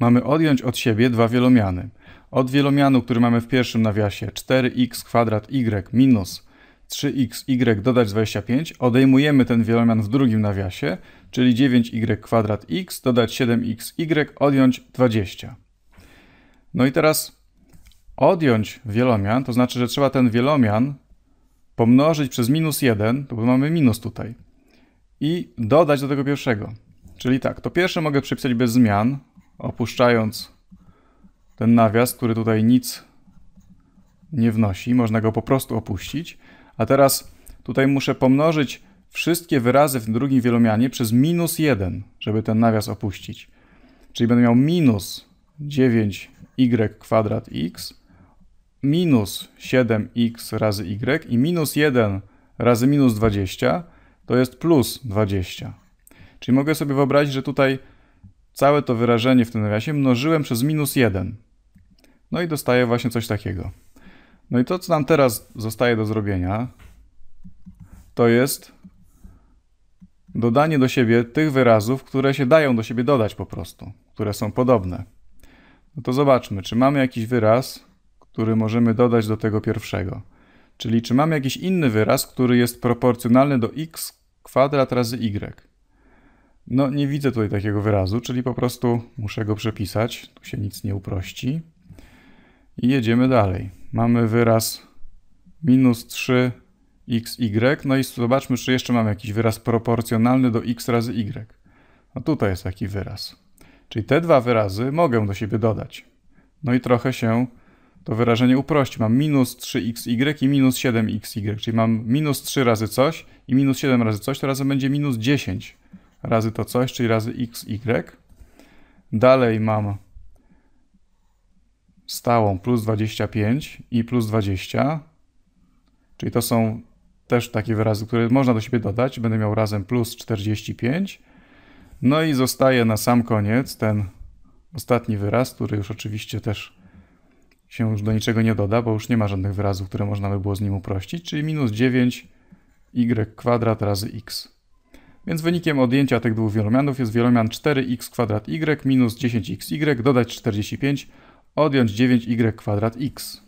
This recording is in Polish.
mamy odjąć od siebie dwa wielomiany. Od wielomianu, który mamy w pierwszym nawiasie 4x kwadrat y minus 3xy y dodać 25, odejmujemy ten wielomian w drugim nawiasie, czyli 9y kwadrat x dodać 7xy odjąć 20. No i teraz odjąć wielomian, to znaczy, że trzeba ten wielomian pomnożyć przez minus 1, to mamy minus tutaj, i dodać do tego pierwszego. Czyli tak, to pierwsze mogę przepisać bez zmian, opuszczając ten nawias, który tutaj nic nie wnosi, można go po prostu opuścić. A teraz tutaj muszę pomnożyć wszystkie wyrazy w drugim wielomianie przez minus 1, żeby ten nawias opuścić. Czyli będę miał minus 9y kwadrat x minus 7x razy y i minus 1 razy minus 20 to jest plus 20. Czyli mogę sobie wyobrazić, że tutaj całe to wyrażenie w tym nawiasie mnożyłem przez minus 1. No i dostaję właśnie coś takiego. No i to, co nam teraz zostaje do zrobienia, to jest dodanie do siebie tych wyrazów, które się dają do siebie dodać po prostu, które są podobne. No to zobaczmy, czy mamy jakiś wyraz, który możemy dodać do tego pierwszego. Czyli czy mamy jakiś inny wyraz, który jest proporcjonalny do x kwadrat razy y. No nie widzę tutaj takiego wyrazu, czyli po prostu muszę go przepisać. Tu się nic nie uprości. I jedziemy dalej. Mamy wyraz minus 3 xy. No i zobaczmy, czy jeszcze mamy jakiś wyraz proporcjonalny do x razy y. No tutaj jest taki wyraz. Czyli te dwa wyrazy mogę do siebie dodać. No i trochę się to wyrażenie uprości. Mam minus 3xy i minus 7xy, czyli mam minus 3 razy coś i minus 7 razy coś, to razem będzie minus 10 razy to coś, czyli razy x, y. Dalej mam stałą plus 25 i plus 20, czyli to są też takie wyrazy, które można do siebie dodać. Będę miał razem plus 45. No i zostaje na sam koniec ten ostatni wyraz, który już oczywiście też się już do niczego nie doda, bo już nie ma żadnych wyrazów, które można by było z nim uprościć, czyli minus 9 y kwadrat razy x. Więc wynikiem odjęcia tych dwóch wielomianów jest wielomian 4 x kwadrat y minus 10xy dodać 45, odjąć 9 y kwadrat x